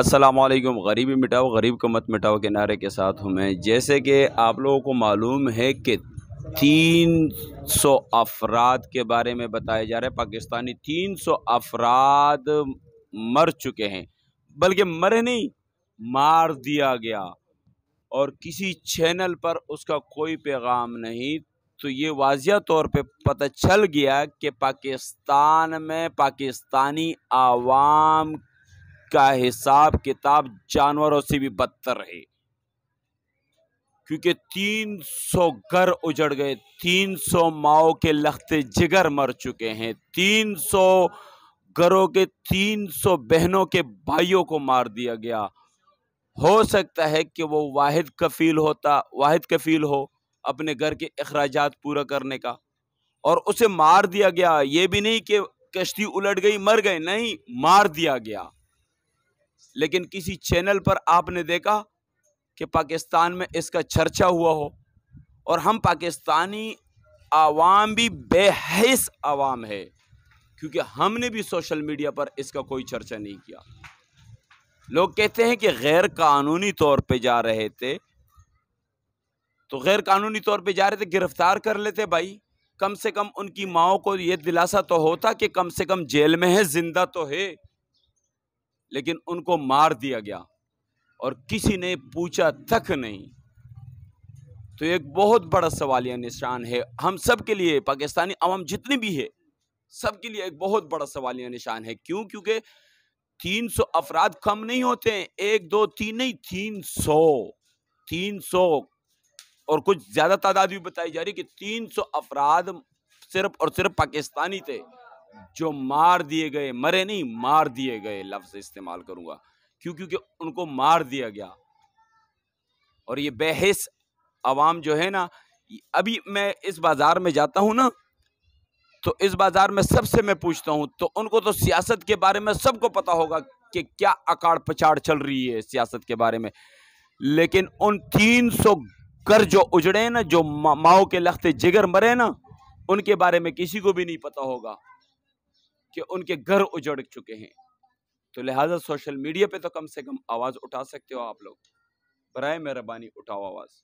असलकम गरीबी मिटाओ गरीब को मत मिटाओ के नारे के साथ हूँ मैं जैसे कि आप लोगों को मालूम है कि तीन सौ अफराद के बारे में बताया जा रहा है पाकिस्तानी तीन सौ अफराद मर चुके हैं बल्कि मरे नहीं मार दिया गया और किसी चैनल पर उसका कोई पैगाम नहीं तो ये वाजिया तौर पे पता चल गया कि पाकिस्तान में पाकिस्तानी आवाम का हिसाब किताब जानवरों से भी बदतर रहे क्योंकि 300 घर उजड़ गए 300 माओ के लखते जिगर मर चुके हैं 300 घरों के 300 बहनों के भाइयों को मार दिया गया हो सकता है कि वो वाहिद कफील होता वाहिद कफील हो अपने घर के अखराज पूरा करने का और उसे मार दिया गया ये भी नहीं कि कश्ती उलट गई मर गए नहीं मार दिया गया लेकिन किसी चैनल पर आपने देखा कि पाकिस्तान में इसका चर्चा हुआ हो और हम पाकिस्तानी आवाम भी बेहस आवाम है क्योंकि हमने भी सोशल मीडिया पर इसका कोई चर्चा नहीं किया लोग कहते हैं कि गैर कानूनी तौर पे जा रहे थे तो गैर कानूनी तौर पे जा रहे थे गिरफ्तार कर लेते भाई कम से कम उनकी माओ को ये दिलासा तो होता कि कम से कम जेल में है जिंदा तो है लेकिन उनको मार दिया गया और किसी ने पूछा तक नहीं तो एक बहुत बड़ा सवालिया निशान है हम सब के लिए पाकिस्तानी अवाम जितनी भी है सब के लिए एक बहुत बड़ा सवालिया निशान है क्यों क्योंकि तीन सौ अफराद कम नहीं होते हैं एक दो तीन नहीं तीन सौ तीन सौ और कुछ ज़्यादा तादाद भी बताई जा रही कि तीन सौ अफराद सिर्फ और सिर्फ पाकिस्तानी थे जो मार दिए गए मरे नहीं मार दिए गए लफ्ज़ इस्तेमाल करूंगा क्यों क्योंकि उनको मार दिया गया और ये बेहस आवाम जो है ना अभी मैं इस बाज़ार में जाता हूं ना तो इस बाज़ार में सबसे मैं पूछता हूं तो उनको तो सियासत के बारे में सबको पता होगा कि क्या अकाड़ पछाड़ चल रही है सियासत के बारे में लेकिन उन तीन सौ घर जो उजड़े ना जो माओ के लखते जिगर मरे ना उनके बारे में किसी को भी नहीं पता होगा कि उनके घर उजड़ चुके हैं तो लिहाजा सोशल मीडिया पे तो कम से कम आवाज़ उठा सकते हो आप लोग बरए मेहरबानी उठाओ आवाज़